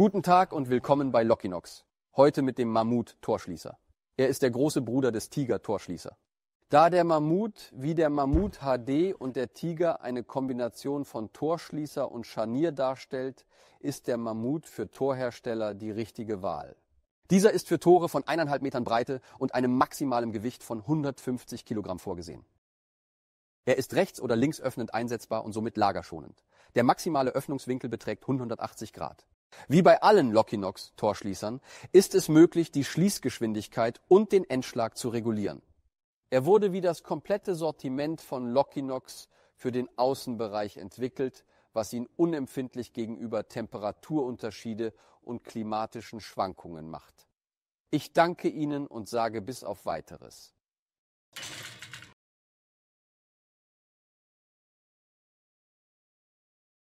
Guten Tag und willkommen bei Lokinox. Heute mit dem Mammut-Torschließer. Er ist der große Bruder des Tiger-Torschließer. Da der Mammut wie der Mammut HD und der Tiger eine Kombination von Torschließer und Scharnier darstellt, ist der Mammut für Torhersteller die richtige Wahl. Dieser ist für Tore von 1,5 Metern Breite und einem maximalen Gewicht von 150 Kilogramm vorgesehen. Er ist rechts- oder linksöffnend einsetzbar und somit lagerschonend. Der maximale Öffnungswinkel beträgt 180 Grad. Wie bei allen Lockinox-Torschließern ist es möglich, die Schließgeschwindigkeit und den Endschlag zu regulieren. Er wurde wie das komplette Sortiment von Lockinox für den Außenbereich entwickelt, was ihn unempfindlich gegenüber Temperaturunterschiede und klimatischen Schwankungen macht. Ich danke Ihnen und sage bis auf weiteres.